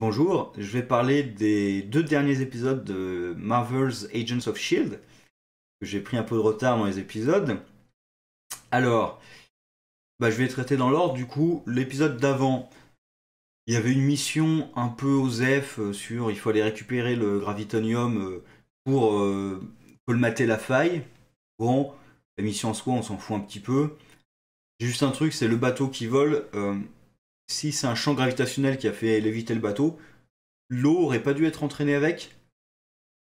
Bonjour, je vais parler des deux derniers épisodes de Marvel's Agents of Shield. J'ai pris un peu de retard dans les épisodes. Alors, bah, je vais traiter dans l'ordre. Du coup, l'épisode d'avant, il y avait une mission un peu aux F euh, sur il faut aller récupérer le gravitonium euh, pour euh, colmater la faille. Bon, la mission en soi, on s'en fout un petit peu. Juste un truc, c'est le bateau qui vole si c'est un champ gravitationnel qui a fait léviter le bateau, l'eau aurait pas dû être entraînée avec.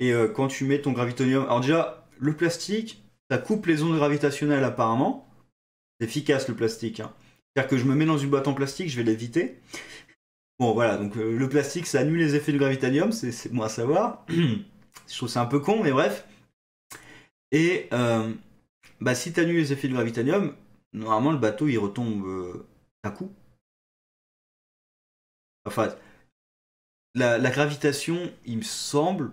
Et euh, quand tu mets ton gravitonium, alors déjà, le plastique, ça coupe les ondes gravitationnelles apparemment. C'est efficace le plastique. Hein. C'est-à-dire que je me mets dans une boîte en plastique, je vais l'éviter. Bon voilà, donc euh, le plastique, ça annule les effets du gravitanium, c'est moi à savoir. je trouve ça un peu con, mais bref. Et euh, bah, si tu annules les effets du gravitanium, normalement le bateau il retombe à coup. Enfin, la, la, gravitation, il me semble,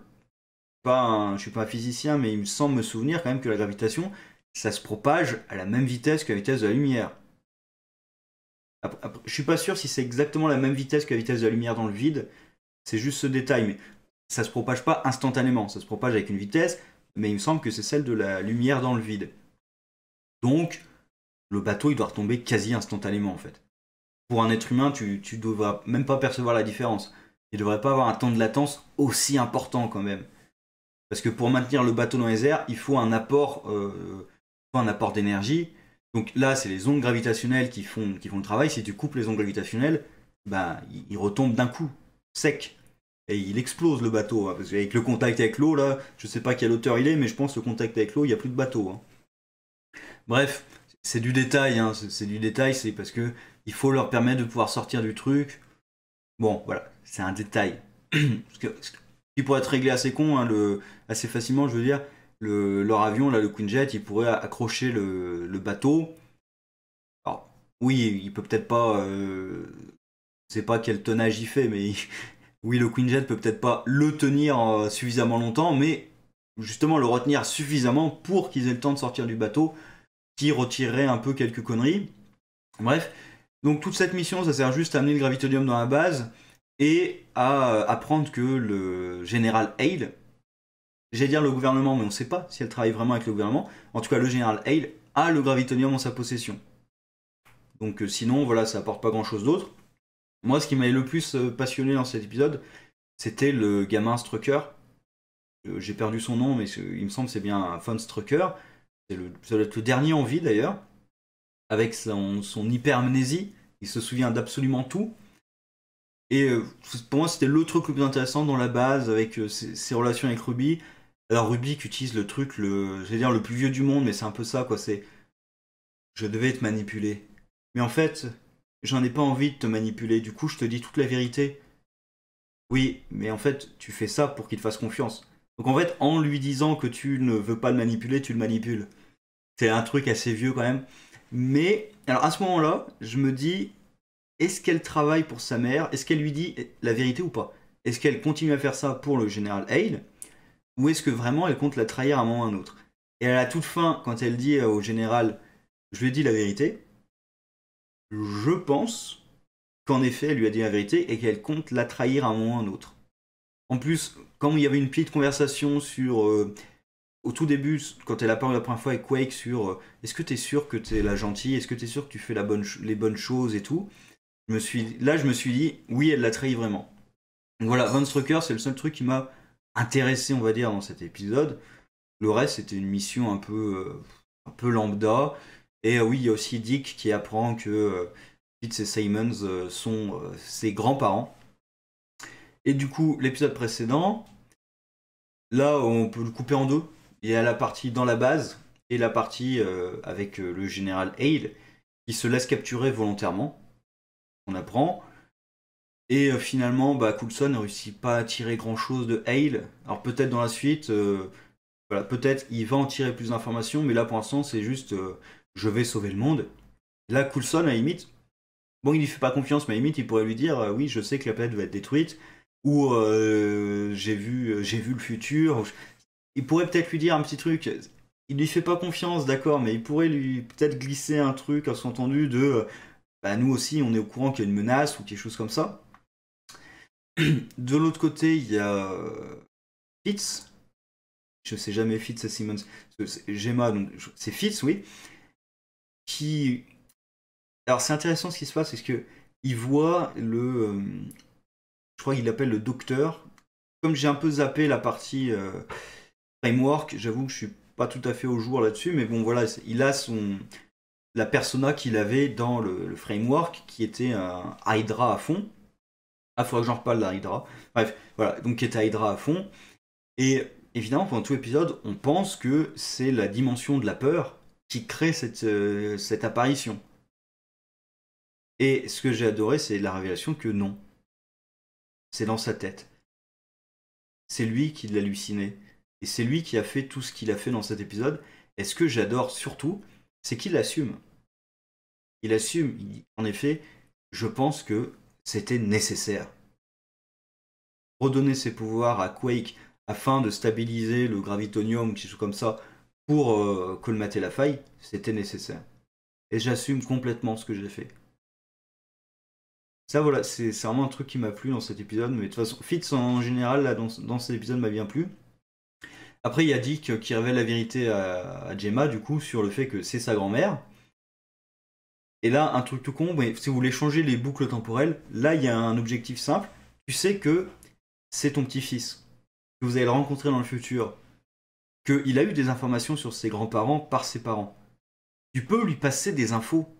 pas ne je suis pas un physicien, mais il me semble me souvenir quand même que la gravitation, ça se propage à la même vitesse que la vitesse de la lumière. je suis pas sûr si c'est exactement la même vitesse que la vitesse de la lumière dans le vide. C'est juste ce détail, mais ça se propage pas instantanément. Ça se propage avec une vitesse, mais il me semble que c'est celle de la lumière dans le vide. Donc, le bateau, il doit retomber quasi instantanément en fait pour un être humain, tu ne devras même pas percevoir la différence. Il ne devrait pas avoir un temps de latence aussi important quand même. Parce que pour maintenir le bateau dans les airs, il faut un apport, euh, apport d'énergie. Donc là, c'est les ondes gravitationnelles qui font, qui font le travail. Si tu coupes les ondes gravitationnelles, ben il, retombe d'un coup, sec. Et il explose le bateau. Hein, parce qu'avec le contact avec l'eau, là, je sais pas quelle hauteur il est, mais je pense que le contact avec l'eau, il n'y a plus de bateau. Hein. Bref, c'est du détail, hein. c'est du détail, c'est parce que il faut leur permettre de pouvoir sortir du truc. Bon, voilà, c'est un détail. Il pourrait être réglé assez con, hein, le, assez facilement, je veux dire, le, leur avion, là, le Queen Jet, il pourrait accrocher le, bateau. Alors, oui, il peut peut-être pas. Je je sais pas quel tonnage il fait, mais oui, le Queen Jet peut peut-être pas le tenir euh, suffisamment longtemps, mais justement le retenir suffisamment pour qu'ils aient le temps de sortir du bateau qui retirerait un peu quelques conneries. Bref, donc toute cette mission, ça sert juste à amener le gravitonium dans la base et à euh, apprendre que le général Hale, j'allais dire le gouvernement, mais on ne sait pas si elle travaille vraiment avec le gouvernement, en tout cas le général Hale a le gravitonium en sa possession. Donc euh, sinon, voilà, ça apporte pas grand-chose d'autre. Moi, ce qui m'avait le plus euh, passionné dans cet épisode, c'était le gamin Strucker. J'ai perdu son nom, mais il me semble que c'est bien Fun Strucker, c'est le, ça doit être le dernier en vie d'ailleurs, avec son, hyper hypermnésie, il se souvient d'absolument tout. Et euh, pour moi, c'était le truc le plus intéressant dans la base avec ses, euh, relations avec Ruby. Alors Ruby qui utilise le truc, le, je dire le plus vieux du monde, mais c'est un peu ça quoi. C'est je devais te manipulé, mais en fait, j'en ai pas envie de te manipuler. Du coup, je te dis toute la vérité. Oui, mais en fait, tu fais ça pour qu'il te fasse confiance. Donc en fait, en lui disant que tu ne veux pas le manipuler, tu le manipules. C'est un truc assez vieux quand même. Mais alors à ce moment-là, je me dis, est-ce qu'elle travaille pour sa mère Est-ce qu'elle lui dit la vérité ou pas Est-ce qu'elle continue à faire ça pour le général Hale Ou est-ce que vraiment elle compte la trahir à un moment ou un autre Et à la toute fin, quand elle dit euh, au général, je lui ai dit la vérité, je pense qu'en effet, elle lui a dit la vérité et qu'elle compte la trahir à un moment ou à un autre. En plus, quand il y avait une petite conversation sur. Euh, au tout début, quand elle a parlé la première fois avec Quake sur euh, est-ce que tu es sûr que tu es la gentille, est-ce que tu es sûr que tu fais les bonnes choses et tout, me suis, là je me suis dit oui, elle l'a trahi vraiment. Donc voilà, Von Strucker, c'est le seul truc qui m'a intéressé, on va dire, dans cet épisode. Le reste, c'était une mission un peu, euh, un peu lambda. Et oui, il y a aussi Dick qui apprend que Pete et Simons sont ses grands-parents. Et du coup, l'épisode précédent, là, on peut le couper en deux. Il y a la partie dans la base et la partie euh, avec euh, le général Hale qui se laisse capturer volontairement. On apprend. Et euh, finalement, bah, Coulson ne réussit pas à tirer grand chose de Hale. Alors peut-être dans la suite, voilà, peut-être il va en tirer plus d'informations, mais là pour l'instant, c'est juste je vais sauver le monde. Là, Coulson, à limite, bon, il lui fait pas confiance, mais à limite, il pourrait lui dire oui, je sais que la planète va être détruite, ou euh, j'ai vu, euh, j'ai vu le futur. Il pourrait peut-être lui dire un petit truc. Il lui fait pas confiance, d'accord, mais il pourrait lui peut-être glisser un truc, un son entendu de euh, bah, nous aussi, on est au courant qu'il y a une menace ou quelque chose comme ça. De l'autre côté, il y a Fitz. Je sais jamais Fitz et Simmons. Gemma, donc c'est Fitz, oui. Qui. Alors c'est intéressant ce qui se passe, c'est que il voit le je crois qu'il appelle le docteur. Comme j'ai un peu zappé la partie euh, framework, j'avoue que je suis pas tout à fait au jour là-dessus, mais bon voilà, il a son la persona qu'il avait dans le, framework qui était un Hydra à fond. Ah, fois que j'en reparle d'Hydra. Bref, voilà, donc qui était Hydra à fond. Et évidemment, pendant tout épisode, on pense que c'est la dimension de la peur qui crée cette, euh, cette apparition. Et ce que j'ai adoré, c'est la révélation que non, c'est dans sa tête. C'est lui qui l'a halluciné. Et c'est lui qui a fait tout ce qu'il a fait dans cet épisode. Et ce que j'adore surtout, c'est qu'il assume. Il assume. en effet, je pense que c'était nécessaire. Redonner ses pouvoirs à Quake afin de stabiliser le gravitonium, quelque chose comme ça, pour euh, colmater la faille, c'était nécessaire. Et j'assume complètement ce que j'ai fait. Ça, voilà, c'est vraiment un truc qui m'a plu dans cet épisode. Mais de toute façon, Fitz, en général, là, dans, cet épisode, m'a bien plu. Après, il y a Dick qui révèle la vérité à, Gemma, du coup, sur le fait que c'est sa grand-mère. Et là, un truc tout con, mais si vous voulez changer les boucles temporelles, là, il y a un objectif simple. Tu sais que c'est ton petit-fils, que vous allez le rencontrer dans le futur, qu'il a eu des informations sur ses grands-parents par ses parents. Tu peux lui passer des infos.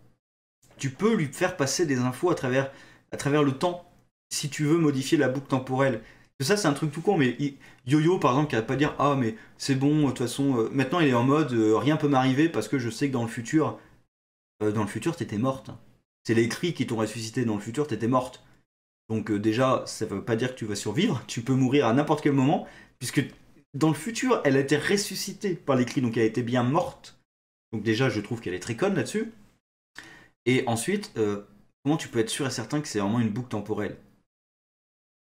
Tu peux lui faire passer des infos à travers à travers le temps, si tu veux modifier la boucle temporelle. ça, c'est un truc tout court, mais yo -Yo, par exemple, qui va pas dire Ah, mais c'est bon, de toute façon, euh, maintenant il est en mode rien euh, Rien peut m'arriver parce que je sais que dans le futur, euh, dans le futur, t'étais morte. C'est les cris qui t'ont ressuscité dans le futur, t'étais morte. Donc, déjà, ça ne veut pas dire que tu vas survivre, tu peux mourir à n'importe quel moment, puisque dans le futur, elle a été ressuscitée par les cris, donc elle a été bien morte. Donc, déjà, je trouve qu'elle est très conne là-dessus. Et ensuite, comment tu peux être sûr et certain que c'est vraiment une boucle temporelle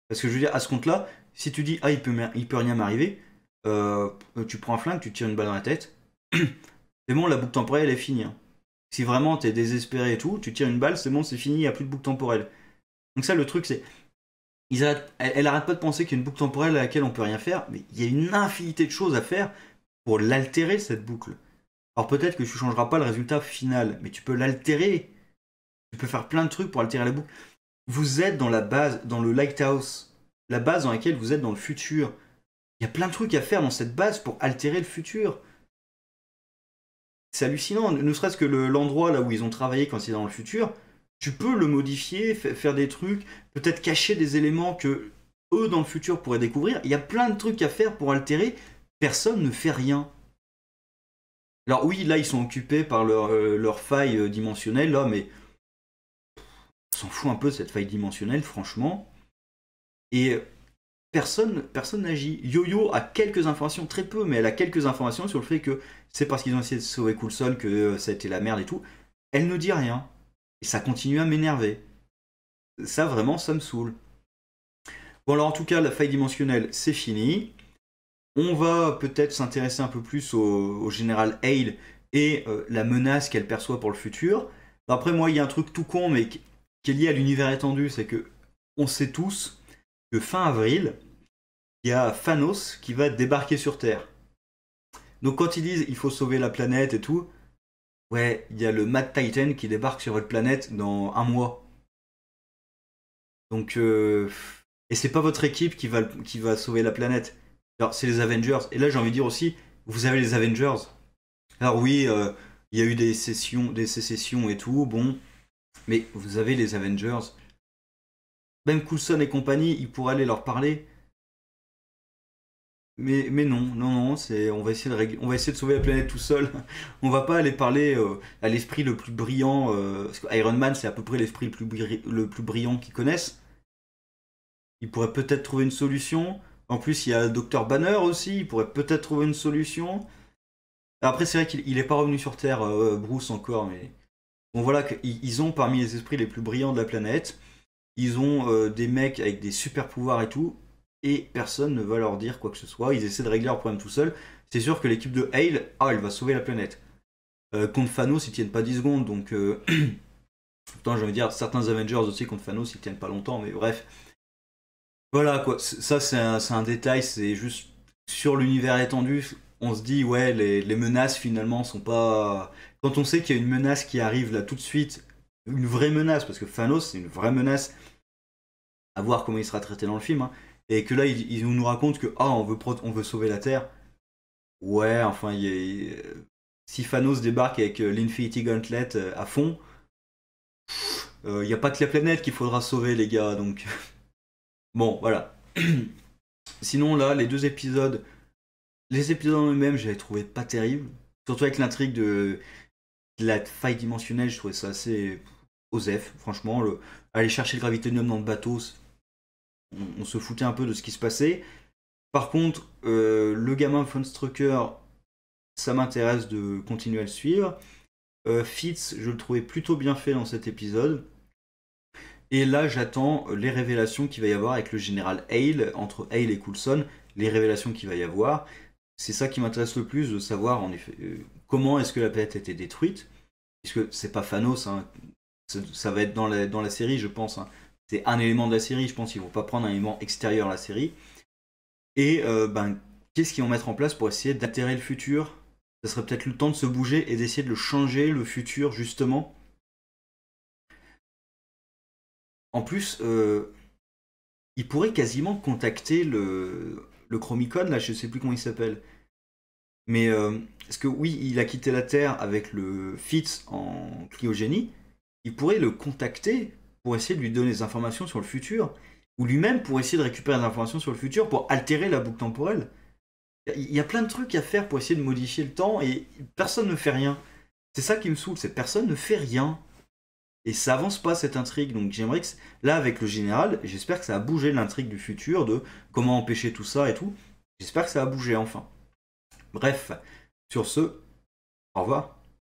Parce que je veux dire, à ce compte-là, si tu dis ah il peut, il peut rien m'arriver, euh, tu prends un flingue, tu tires une balle dans la tête, c'est bon, la boucle temporelle est finie. Hein. Si vraiment tu es désespéré et tout, tu tires une balle, c'est bon, c'est fini, il n'y a plus de boucle temporelle. Donc ça le truc c'est. elle, n'arrête arrête pas de penser qu'il y a une boucle temporelle à laquelle on peut rien faire, mais il y a une infinité de choses à faire pour l'altérer cette boucle. Alors peut-être que tu ne changeras pas le résultat final, mais tu peux l'altérer tu peux faire plein de trucs pour altérer la boucle. Vous êtes dans la base, dans le lighthouse, la base dans laquelle vous êtes dans le futur. Il y a plein de trucs à faire dans cette base pour altérer le futur. C'est hallucinant, ne serait-ce que l'endroit là où ils ont travaillé quand c'est dans le futur, tu peux le modifier, faire des trucs, peut-être cacher des éléments que eux dans le futur pourraient découvrir. Il y a plein de trucs à faire pour altérer, personne ne fait rien. Alors oui, là ils sont occupés par leur, euh, leur faille euh, dimensionnelle, là, mais s'en fout un peu de cette faille dimensionnelle, franchement. Et personne personne n'agit. Yo-Yo a quelques informations, très peu, mais elle a quelques informations sur le fait que c'est parce qu'ils ont essayé de sauver Coulson que euh, ça a été la merde et tout. Elle ne dit rien. Et ça continue à m'énerver. Ça, vraiment, ça me saoule. Bon, alors en tout cas, la faille dimensionnelle, c'est fini. On va peut-être s'intéresser un peu plus au, général Hale et euh, la menace qu'elle perçoit pour le futur. Après, moi, il y a un truc tout con, mais qui est lié à l'univers étendu, c'est que on sait tous que fin avril, il y a Thanos qui va débarquer sur Terre. Donc quand ils disent il faut sauver la planète et tout, ouais, il y a le Mad Titan qui débarque sur votre planète dans un mois. Donc euh, et c'est pas votre équipe qui va qui va sauver la planète. Alors c'est les Avengers. Et là j'ai envie de dire aussi, vous avez les Avengers. Alors oui, euh, il y a eu des sessions, des sécessions et tout. Bon, mais vous avez les Avengers. Même Coulson et compagnie, ils pourraient aller leur parler. Mais, mais non, non, non, c'est, on, va essayer de on va essayer de sauver la planète tout seul. on va pas aller parler euh, à l'esprit le plus brillant. Euh, parce que Iron Man, c'est à peu près l'esprit le plus, brillant qu'ils connaissent. Il pourrait peut-être trouver une solution. En plus, il y a Dr. Banner aussi, il pourrait peut-être trouver une solution. Après, c'est vrai qu'il n'est pas revenu sur Terre, euh, Bruce, encore, mais Bon voilà, ils ont parmi les esprits les plus brillants de la planète, ils ont euh, des mecs avec des super pouvoirs et tout, et personne ne va leur dire quoi que ce soit, ils essaient de régler leur problème tout seuls. C'est sûr que l'équipe de Hale, ah, elle va sauver la planète. Euh, contre Thanos, ils tiennent pas 10 secondes, donc... Euh, Pourtant, j'ai dire, certains Avengers aussi contre Thanos, ils tiennent pas longtemps, mais bref. Voilà, quoi. Ça, c'est un, détail, c'est juste sur l'univers étendu on se dit, ouais, les, menaces finalement sont pas. Quand on sait qu'il y a une menace qui arrive là tout de suite, une vraie menace, parce que Thanos, c'est une vraie menace, à voir comment il sera traité dans le film, hein, et que là, ils, nous racontent que, ah, on veut, on veut sauver la Terre. Ouais, enfin, si Thanos débarque avec euh, l'Infinity Gauntlet euh, à fond, euh, il n'y a pas que la planète qu'il faudra sauver, les gars, donc. bon, voilà. Sinon, là, les deux épisodes les épisodes en eux-mêmes, j'avais trouvé pas terribles, Surtout avec l'intrigue de, la faille dimensionnelle, je trouvais ça assez osef, franchement. aller chercher le gravitonium dans le bateau, on, se foutait un peu de ce qui se passait. Par contre, euh, le gamin Funstrucker, ça m'intéresse de continuer à le suivre. Euh, Fitz, je le trouvais plutôt bien fait dans cet épisode. Et là, j'attends les révélations qu'il va y avoir avec le général Hale, entre Hale et Coulson, les révélations qu'il va y avoir c'est ça qui m'intéresse le plus de savoir en effet euh, comment est-ce que la planète a été détruite, puisque c'est pas Thanos, hein. ça va être dans la, série, je pense. Hein. C'est un élément de la série, je pense qu'ils vont pas prendre un élément extérieur à la série. Et euh, ben, qu'est-ce qu'ils vont mettre en place pour essayer d'altérer le futur Ça serait peut-être le temps de se bouger et d'essayer de le changer, le futur, justement. En plus, euh, ils pourraient quasiment contacter le, le Chromicon, là, je sais plus comment il s'appelle. Mais euh, est-ce que oui, il a quitté la Terre avec le Fitz en cryogénie, il pourrait le contacter pour essayer de lui donner des informations sur le futur, ou lui-même pour essayer de récupérer des informations sur le futur, pour altérer la boucle temporelle. Il y a plein de trucs à faire pour essayer de modifier le temps, et personne ne fait rien. C'est ça qui me saoule, c'est personne ne fait rien. Et ça avance pas cette intrigue. Donc j'aimerais là avec le général, j'espère que ça a bougé l'intrigue du futur de comment empêcher tout ça et tout. J'espère que ça a bougé enfin. Bref, sur ce, au revoir.